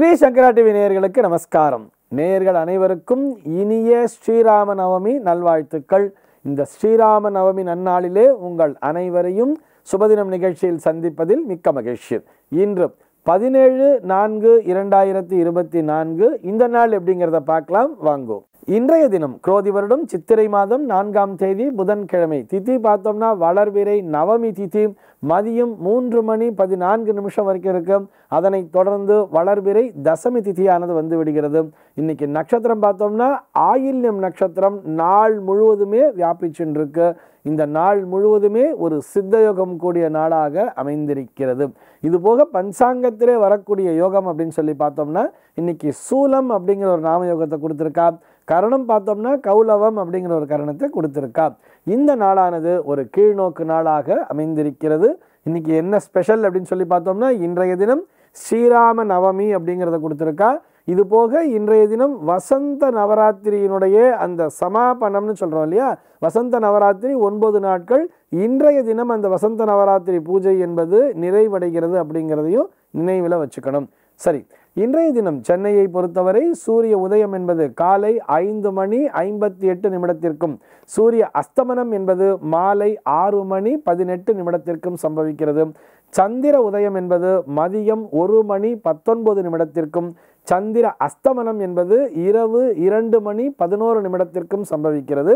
ஸ்ரீ சங்கரா TV நேயர்களுக்கு நமஸ்காரம் நேயர்கள் அனைவருக்கும் இனிய ஸ்ரீராம நவமி நல்வாழ்த்துக்கள் இந்த ஸ்ரீராம நவமி நன்னாளிலே உங்கள் அனைவரையும் சுபதினம் நிகழ்ச்சியில் சந்திப்பதில் மிக்க மகிழ்ச்சி இன்று பதினேழு நான்கு இரண்டாயிரத்தி இருபத்தி நான்கு இந்த நாள் எப்படிங்கிறத பார்க்கலாம் வாங்குவோம் இன்றைய தினம் குரோதி வருடம் சித்திரை மாதம் நான்காம் தேதி புதன்கிழமை திதி பார்த்தோம்னா வளர்விரை நவமி திதி மதியம் மூன்று மணி பதினான்கு நிமிஷம் வரைக்கும் இருக்கும் அதனை தொடர்ந்து வளர்விரை தசமி திதியானது வந்து விடுகிறது இன்னைக்கு நட்சத்திரம் பார்த்தோம்னா ஆயில்யம் நட்சத்திரம் நாள் முழுவதுமே வியாபிச்சுருக்கு இந்த நாள் முழுவதுமே ஒரு சித்தயோகம் கூடிய நாளாக அமைந்திருக்கிறது இது போக பஞ்சாங்கத்திலே வரக்கூடிய யோகம் அப்படின்னு சொல்லி பார்த்தோம்னா இன்னைக்கு சூலம் அப்படிங்கிற ஒரு நாம யோகத்தை கொடுத்துருக்கா கரணம் பார்த்தோம்னா கௌலவம் அப்படிங்கிற ஒரு கரணத்தை கொடுத்துருக்கா இந்த நாளானது ஒரு கீழ்நோக்கு நாளாக அமைந்திருக்கிறது இன்றைக்கி என்ன ஸ்பெஷல் அப்படின்னு சொல்லி பார்த்தோம்னா இன்றைய தினம் ஸ்ரீராம நவமி அப்படிங்கிறத கொடுத்துருக்கா இது போக இன்றைய தினம் வசந்த நவராத்திரியினுடைய அந்த சமாபனம்னு சொல்கிறோம் இல்லையா வசந்த நவராத்திரி ஒன்பது நாட்கள் இன்றைய தினம் அந்த வசந்த நவராத்திரி பூஜை என்பது நிறைவடைகிறது அப்படிங்கிறதையும் நினைவில் வச்சுக்கணும் சரி இன்றைய தினம் சென்னையை பொறுத்தவரை சூரிய உதயம் என்பது காலை ஐந்து மணி ஐம்பத்தி எட்டு நிமிடத்திற்கும் சூரிய அஸ்தமனம் என்பது மாலை ஆறு மணி பதினெட்டு நிமிடத்திற்கும் சம்பவிக்கிறது சந்திர உதயம் என்பது மதியம் ஒரு மணி பத்தொன்பது நிமிடத்திற்கும் சந்திர அஸ்தமனம் என்பது இரவு இரண்டு மணி பதினோரு நிமிடத்திற்கும் சம்பவிக்கிறது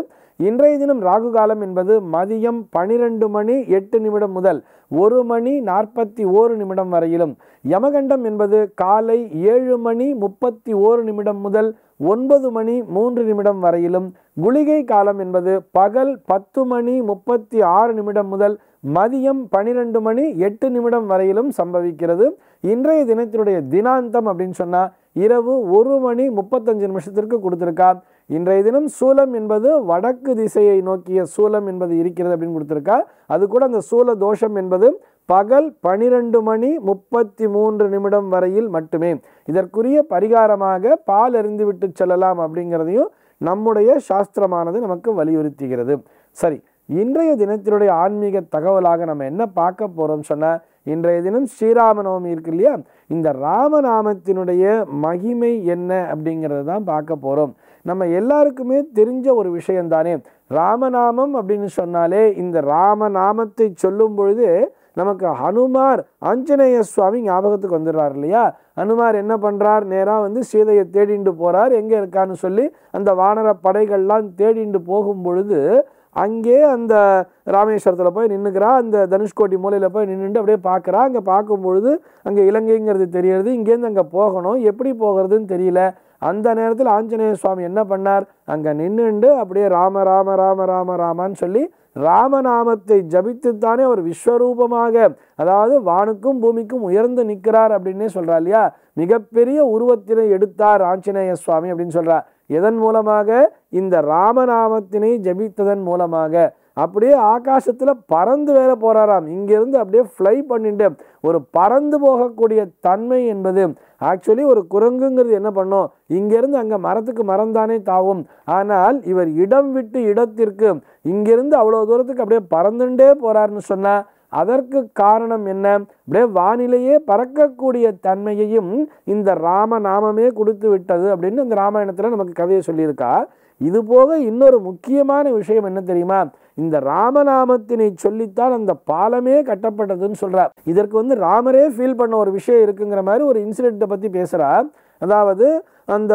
இன்றைய தினம் ராகு காலம் என்பது மதியம் பனிரெண்டு மணி எட்டு நிமிடம் முதல் ஒரு மணி நாற்பத்தி ஓரு நிமிடம் வரையிலும் யமகண்டம் என்பது காலை ஏழு மணி முப்பத்தி ஓரு நிமிடம் முதல் ஒன்பது மணி மூன்று நிமிடம் வரையிலும் குளிகை காலம் என்பது பகல் பத்து மணி முப்பத்தி ஆறு நிமிடம் முதல் மதியம் பனிரெண்டு மணி எட்டு நிமிடம் வரையிலும் சம்பவிக்கிறது இன்றைய தினத்தினுடைய தினாந்தம் அப்படின்னு சொன்னால் இரவு ஒரு மணி முப்பத்தஞ்சு நிமிஷத்திற்கு கொடுத்துருக்கா இன்றைய தினம் சூலம் என்பது வடக்கு திசையை நோக்கிய சூலம் என்பது இருக்கிறது அப்படின்னு கொடுத்துருக்கா அது கூட அந்த சூல தோஷம் என்பது பகல் பனிரெண்டு மணி முப்பத்தி மூன்று நிமிடம் வரையில் மட்டுமே இதற்குரிய பரிகாரமாக பால் எறிந்து விட்டு செல்லலாம் அப்படிங்கிறதையும் நம்முடைய சாஸ்திரமானது நமக்கு வலியுறுத்துகிறது சரி இன்றைய தினத்தினுடைய ஆன்மீக தகவலாக நம்ம என்ன பார்க்க போகிறோம் சொன்னால் இன்றைய தினம் ஸ்ரீராம நவமி இருக்கு இல்லையா இந்த ராமநாமத்தினுடைய மகிமை என்ன அப்படிங்கிறத தான் பார்க்க போகிறோம் நம்ம எல்லாருக்குமே தெரிஞ்ச ஒரு விஷயந்தானே ராமநாமம் அப்படின்னு சொன்னாலே இந்த ராமநாமத்தை சொல்லும் பொழுது நமக்கு ஹனுமார் ஆஞ்சநேய சுவாமி ஞாபகத்துக்கு வந்துடுறார் இல்லையா ஹனுமார் என்ன பண்ணுறார் நேராக வந்து சீதையை தேடிண்டு போகிறார் எங்கே இருக்கான்னு சொல்லி அந்த வானர படைகள்லாம் தேடிண்டு போகும் பொழுது அங்கே அந்த ராமேஸ்வரத்தில் போய் நின்றுக்கிறா அந்த தனுஷ்கோட்டி மூலையில் போய் நின்றுட்டு அப்படியே பார்க்குறா அங்கே பார்க்கும்பொழுது அங்கே இலங்கைங்கிறது தெரியறது இங்கேருந்து அங்கே போகணும் எப்படி போகிறதுன்னு தெரியல அந்த நேரத்தில் ஆஞ்சநேய சுவாமி என்ன பண்ணார் அங்கே நின்றுண்டு அப்படியே ராம ராம ராம ராம ராமான்னு சொல்லி ராமநாமத்தை ஜபித்துத்தானே அவர் விஸ்வரூபமாக அதாவது வானுக்கும் பூமிக்கும் உயர்ந்து நிற்கிறார் அப்படின்னே சொல்கிறார் இல்லையா மிகப்பெரிய உருவத்தினை எடுத்தார் ஆஞ்சநேய சுவாமி அப்படின்னு சொல்கிறார் எதன் மூலமாக இந்த ராமநாமத்தினை ஜபித்ததன் மூலமாக அப்படியே ஆகாசத்தில் பறந்து வேலை போகிறாராம் இங்கேருந்து அப்படியே ஃப்ளை பண்ணிட்டு ஒரு பறந்து போகக்கூடிய தன்மை என்பது ஆக்சுவலி ஒரு குரங்குங்கிறது என்ன பண்ணும் இங்கேருந்து அங்கே மரத்துக்கு மறந்தானே தாவும் ஆனால் இவர் இடம் விட்டு இடத்திற்கு இங்கேருந்து அவ்வளோ தூரத்துக்கு அப்படியே பறந்துட்டே போகிறாருன்னு சொன்னால் அதற்கு காரணம் என்ன அப்படியே வானிலையே பறக்கக்கூடிய தன்மையையும் இந்த ராம நாமமே கொடுத்து விட்டது அப்படின்னு இந்த ராமாயணத்தில் நமக்கு கதையை சொல்லியிருக்கா இது போக இன்னொரு முக்கியமான விஷயம் என்ன தெரியுமா இந்த ராமநாமத்தினை சொல்லித்தான் அந்த பாலமே கட்டப்பட்டதுன்னு சொல்கிறார் இதற்கு வந்து ராமரே ஃபீல் பண்ண ஒரு விஷயம் இருக்குங்கிற மாதிரி ஒரு இன்சிடெண்ட்டை பற்றி பேசுகிறார் அதாவது அந்த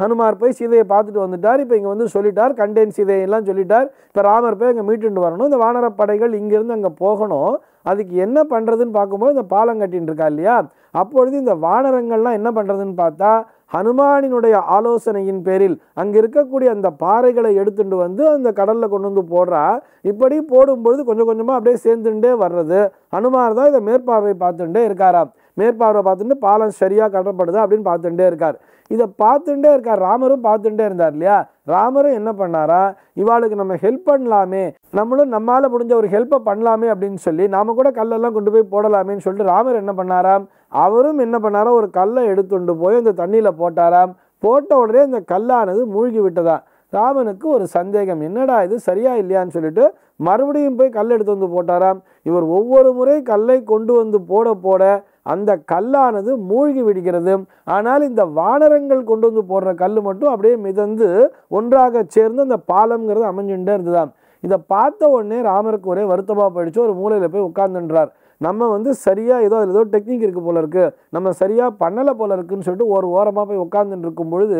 ஹனுமார் போய் சீதையை பார்த்துட்டு வந்துட்டார் இப்போ இங்கே வந்து சொல்லிட்டார் கண்டேன் சீதையெல்லாம் சொல்லிட்டார் இப்போ ராமர் போய் இங்கே மீட்டுண்டு வரணும் இந்த வானரப்படைகள் இங்கேருந்து அங்கே போகணும் அதுக்கு என்ன பண்ணுறதுன்னு பார்க்கும்போது இந்த பாலம் கட்டின்னு இருக்கா இல்லையா அப்பொழுது இந்த வானரங்கள்லாம் என்ன பண்ணுறதுன்னு பார்த்தா ஹனுமானினுடைய ஆலோசனையின் பேரில் அங்கே இருக்கக்கூடிய அந்த பாறைகளை எடுத்துட்டு வந்து அந்த கடலில் கொண்டு வந்து போடுறா இப்படி போடும்பொழுது கொஞ்சம் கொஞ்சமாக அப்படியே சேர்ந்துட்டே வர்றது ஹனுமார் தான் இதை மேற்பார்வை பார்த்துட்டே இருக்காராம் மேற்பார்வை பார்த்துட்டு பாலம் சரியாக கட்டப்படுதா அப்படின்னு பார்த்துட்டே இருக்கார் இதை பார்த்துட்டே இருக்கார் ராமரும் பார்த்துட்டே இருந்தார் இல்லையா ராமரும் என்ன பண்ணாரா இவாளுக்கு நம்ம ஹெல்ப் பண்ணலாமே நம்மளும் நம்மால் முடிஞ்ச ஒரு ஹெல்ப்பை பண்ணலாமே அப்படின்னு சொல்லி நாம் கூட கல்லெல்லாம் கொண்டு போய் போடலாமேன்னு சொல்லிட்டு ராமர் என்ன பண்ணாராம் அவரும் என்ன பண்ணாரா ஒரு கல்லை எடுத்துட்டு போய் அந்த தண்ணியில் போட்டாராம் போட்ட உடனே அந்த கல்லானது மூழ்கி விட்டதா ராமனுக்கு ஒரு சந்தேகம் என்னடா இது சரியா இல்லையான்னு சொல்லிட்டு மறுபடியும் போய் கல் எடுத்து வந்து போட்டாராம் இவர் ஒவ்வொரு முறை கல்லை கொண்டு வந்து போட போட அந்த கல்லானது மூழ்கி விடுகிறது ஆனால் இந்த வானரங்கள் கொண்டு வந்து போடுற கல் மட்டும் அப்படியே மிதந்து ஒன்றாக சேர்ந்து அந்த பாலம்ங்கிறது அமைஞ்சுட்டே இருந்துதான் இதை பார்த்த உடனே ராமருக்கு ஒரே வருத்தமாக போயிடுச்சு ஒரு மூலையில் போய் உட்கார்ந்துன்றார் நம்ம வந்து சரியாக ஏதோ அதில் ஏதோ டெக்னிக் இருக்குது போல இருக்குது நம்ம சரியாக பண்ணலை போல இருக்குன்னு சொல்லிட்டு ஒரு ஓரமாக போய் உட்காந்துட்டு இருக்கும் பொழுது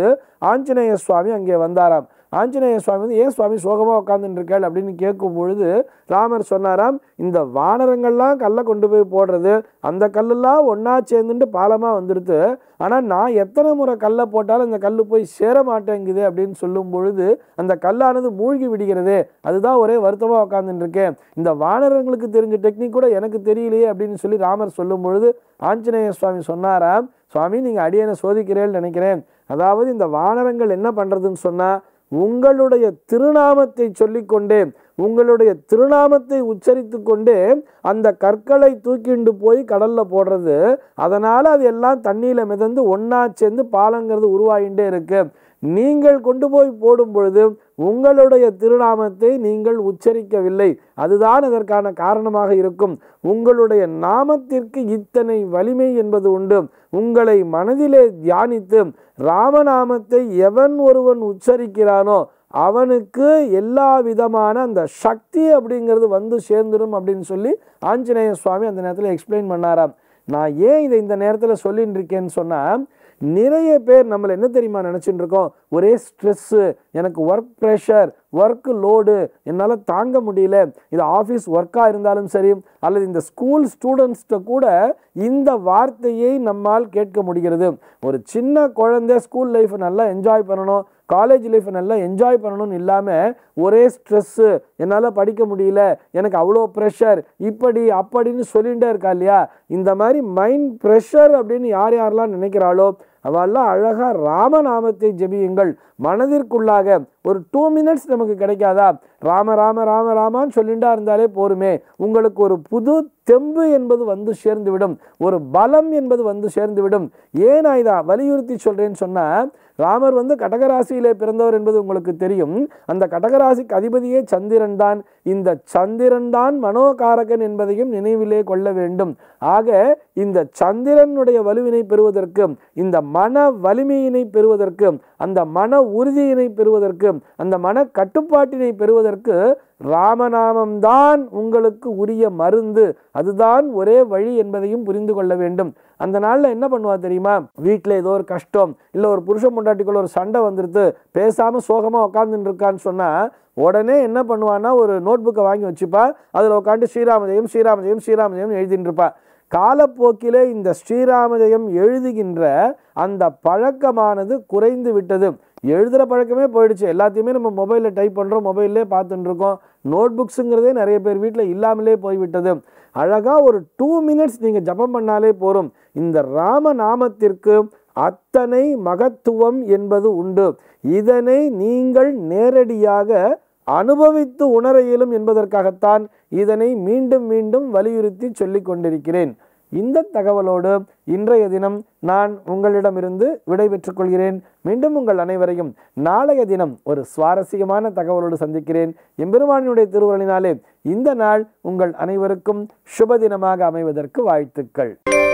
ஆஞ்சநேய சுவாமி அங்கே வந்தாராம் ஆஞ்சநேய சுவாமி வந்து ஏன் சுவாமி சோகமாக இருக்காள் அப்படின்னு கேட்கும் பொழுது ராமர் சொன்னாராம் இந்த வானரங்கள்லாம் கல்லை கொண்டு போய் போடுறது அந்த கல்லெல்லாம் ஒன்றா சேர்ந்துட்டு பாலமாக வந்துடுது ஆனால் நான் எத்தனை முறை கல்லை போட்டாலும் இந்த கல் போய் சேர மாட்டேங்குது அப்படின்னு சொல்லும் பொழுது அந்த கல்லானது மூழ்கி விடுகிறது அதுதான் ஒரே வருத்தமாக இருக்கேன் இந்த வானரங்களுக்கு தெரிஞ்ச டெக்னிக் கூட எனக்கு தெரியலையே அப்படின்னு சொல்லி ராமர் சொல்லும் பொழுது ஆஞ்சநேய சுவாமி சொன்னாராம் சுவாமி நீங்கள் அடியனை சோதிக்கிறேன்னு நினைக்கிறேன் அதாவது இந்த வானரங்கள் என்ன பண்ணுறதுன்னு சொன்னால் உங்களுடைய திருநாமத்தை சொல்லிக்கொண்டே உங்களுடைய திருநாமத்தை உச்சரித்து கொண்டே அந்த கற்களை தூக்கிண்டு போய் கடலில் போடுறது அதனால் அது எல்லாம் தண்ணியில் மிதந்து ஒன்றா சேர்ந்து பாலங்கிறது உருவாகிட்டே இருக்குது நீங்கள் கொண்டு போய் போடும் பொழுது உங்களுடைய திருநாமத்தை நீங்கள் உச்சரிக்கவில்லை அதுதான் அதற்கான காரணமாக இருக்கும் உங்களுடைய நாமத்திற்கு இத்தனை வலிமை என்பது உண்டு உங்களை மனதிலே தியானித்து ராமநாமத்தை எவன் ஒருவன் உச்சரிக்கிறானோ அவனுக்கு எல்லா விதமான அந்த சக்தி அப்படிங்கிறது வந்து சேர்ந்துடும் அப்படின்னு சொல்லி ஆஞ்சநேய சுவாமி அந்த நேரத்தில் எக்ஸ்பிளைன் பண்ணாராம் நான் ஏன் இதை இந்த நேரத்தில் சொல்லின்னு இருக்கேன்னு சொன்னால் நிறைய பேர் நம்மளை என்ன தெரியுமா நினச்சிட்டு இருக்கோம் ஒரே ஸ்ட்ரெஸ்ஸு எனக்கு ஒர்க் ப்ரெஷர் ஒர்க்கு லோடு என்னால் தாங்க முடியல இது ஆஃபீஸ் ஒர்க்காக இருந்தாலும் சரி அல்லது இந்த ஸ்கூல் ஸ்டூடெண்ட்ஸ்கிட்ட கூட இந்த வார்த்தையை நம்மால் கேட்க முடிகிறது ஒரு சின்ன குழந்தை ஸ்கூல் லைஃப்பை நல்லா என்ஜாய் பண்ணணும் காலேஜ் லைஃப்பை நல்லா என்ஜாய் பண்ணணும்னு இல்லாமல் ஒரே ஸ்ட்ரெஸ்ஸு என்னால் படிக்க முடியல எனக்கு அவ்வளோ ப்ரெஷர் இப்படி அப்படின்னு சொல்லிகிட்டே இருக்கா இல்லையா இந்த மாதிரி மைண்ட் ப்ரெஷர் அப்படின்னு யார் யாரெல்லாம் நினைக்கிறாளோ அவெல்லாம் அழகாக ராமநாமத்தை ஜெபியுங்கள் மனதிற்குள்ளாக ஒரு டூ மினிட்ஸ் நமக்கு கிடைக்காதா ராம ராம ராம ராமான்னு சொல்லிண்டா இருந்தாலே போருமே உங்களுக்கு ஒரு புது தெம்பு என்பது வந்து சேர்ந்துவிடும் ஒரு பலம் என்பது வந்து சேர்ந்துவிடும் ஏன் ஆயுதா வலியுறுத்தி சொல்கிறேன்னு சொன்னால் ராமர் வந்து கடகராசியிலே பிறந்தவர் என்பது உங்களுக்கு தெரியும் அந்த கடகராசிக்கு அதிபதியே சந்திரன் தான் இந்த சந்திரன் தான் மனோகாரகன் என்பதையும் நினைவிலே கொள்ள வேண்டும் ஆக இந்த சந்திரனுடைய வலுவினை பெறுவதற்கு இந்த மன வலிமையினை பெறுவதற்கு அந்த மன உறுதியினை பெறுவதற்கு அந்த மன கட்டுப்பாட்டினை பெறுவதற்கு அதற்கு ராமநாமம்தான் உங்களுக்கு உரிய மருந்து அதுதான் ஒரே வழி என்பதையும் புரிந்து கொள்ள வேண்டும் அந்த நாளில் என்ன பண்ணுவா தெரியுமா வீட்டில் ஏதோ ஒரு கஷ்டம் இல்லை ஒரு புருஷ முண்டாட்டிக்குள்ள ஒரு சண்டை வந்துடுது பேசாமல் சோகமாக உக்காந்துட்டு இருக்கான்னு சொன்னால் உடனே என்ன பண்ணுவான்னா ஒரு நோட் புக்கை வாங்கி வச்சுப்பா அதில் உட்காந்து ஸ்ரீராமஜெயம் ஸ்ரீராமஜெயம் ஸ்ரீராமஜெயம் எழுதிட்டு இருப்பா காலப்போக்கிலே இந்த ஸ்ரீராமஜெயம் எழுதுகின்ற அந்த பழக்கமானது குறைந்து விட்டது எழுதுகிற பழக்கமே போயிடுச்சு எல்லாத்தையுமே நம்ம மொபைலில் டைப் பண்ணுறோம் மொபைல்லே பார்த்துட்டுருக்கோம் நோட் புக்ஸுங்கிறதே நிறைய பேர் வீட்டில் இல்லாமலே போய்விட்டது அழகாக ஒரு டூ மினிட்ஸ் நீங்கள் ஜபம் பண்ணாலே போகும் இந்த ராம நாமத்திற்கு அத்தனை மகத்துவம் என்பது உண்டு இதனை நீங்கள் நேரடியாக அனுபவித்து உணர இயலும் என்பதற்காகத்தான் இதனை மீண்டும் மீண்டும் வலியுறுத்தி சொல்லிக் கொண்டிருக்கிறேன் இந்த தகவலோடு இன்றைய தினம் நான் உங்களிடமிருந்து விடைபெற்றுக் கொள்கிறேன் மீண்டும் உங்கள் அனைவரையும் நாளைய தினம் ஒரு சுவாரஸ்யமான தகவலோடு சந்திக்கிறேன் எம்பெருமானினுடைய திருவுருளினாலே இந்த நாள் உங்கள் அனைவருக்கும் சுப தினமாக அமைவதற்கு வாழ்த்துக்கள்